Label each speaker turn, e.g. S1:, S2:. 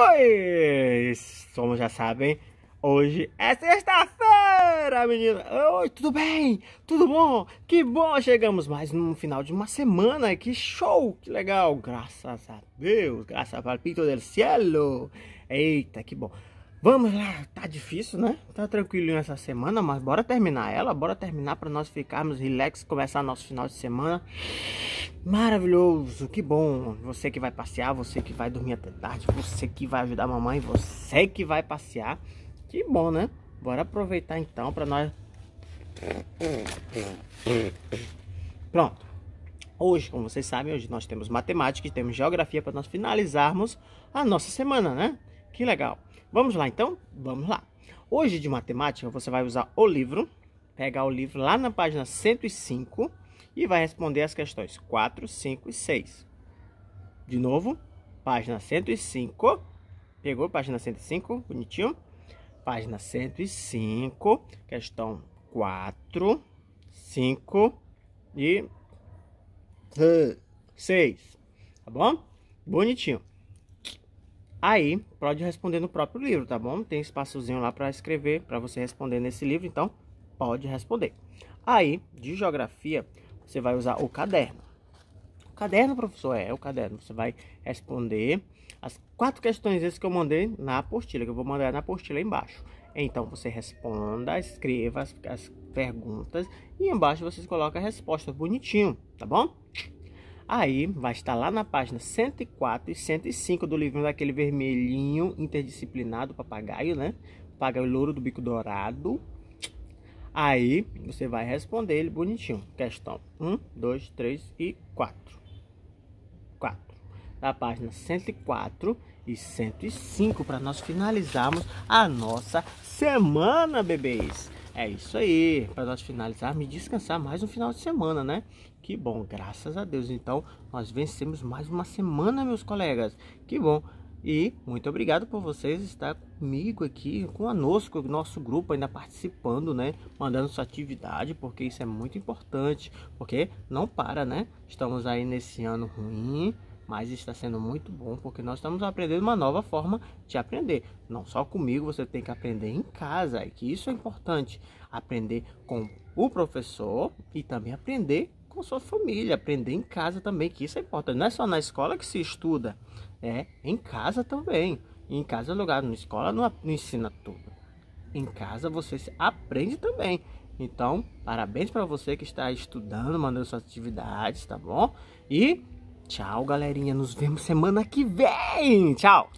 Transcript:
S1: Pois, como já sabem, hoje é sexta-feira, meninas. Oi, tudo bem? Tudo bom? Que bom, chegamos mais no final de uma semana. Que show, que legal. Graças a Deus, graças ao Palpito del Cielo. Eita, que bom. Vamos lá, tá difícil, né? Tá tranquilo essa semana, mas bora terminar ela, bora terminar para nós ficarmos relax, começar nosso final de semana. Maravilhoso, que bom. Você que vai passear, você que vai dormir até tarde, você que vai ajudar a mamãe, você que vai passear. Que bom, né? Bora aproveitar então para nós Pronto. Hoje, como vocês sabem, hoje nós temos matemática e temos geografia para nós finalizarmos a nossa semana, né? Que legal. Vamos lá então? Vamos lá. Hoje de matemática você vai usar o livro, pegar o livro lá na página 105 e vai responder as questões 4, 5 e 6. De novo, página 105. Pegou página 105, bonitinho. Página 105, questão 4, 5 e 6. Tá bom? Bonitinho. Aí, pode responder no próprio livro, tá bom? Tem espaçozinho lá para escrever, para você responder nesse livro, então pode responder. Aí, de geografia, você vai usar o caderno. O caderno, professor, é, é o caderno. Você vai responder as quatro questões que eu mandei na apostila, que eu vou mandar na apostila embaixo. Então, você responda, escreva as, as perguntas e embaixo vocês coloca a resposta bonitinho, tá bom? Aí vai estar lá na página 104 e 105 do livrinho daquele vermelhinho interdisciplinado, papagaio, né? Papagaio louro do bico dourado. Aí você vai responder ele bonitinho. Questão 1, 2, 3 e 4. 4. Na página 104 e 105 para nós finalizarmos a nossa semana, bebês. É isso aí, para nós finalizarmos e descansar mais um final de semana, né? Que bom, graças a Deus. Então, nós vencemos mais uma semana, meus colegas. Que bom. E muito obrigado por vocês estar comigo aqui, conosco, nosso grupo ainda participando, né? Mandando sua atividade, porque isso é muito importante, porque não para, né? Estamos aí nesse ano ruim, mas está sendo muito bom porque nós estamos aprendendo uma nova forma de aprender. Não só comigo, você tem que aprender em casa, e que isso é importante. Aprender com o professor e também aprender com sua família, aprender em casa também, que isso é importante. Não é só na escola que se estuda, é em casa também. em casa é lugar, na escola não, não ensina tudo. Em casa você aprende também. Então, parabéns para você que está estudando, mandando suas atividades, tá bom? E Tchau, galerinha. Nos vemos semana que vem. Tchau.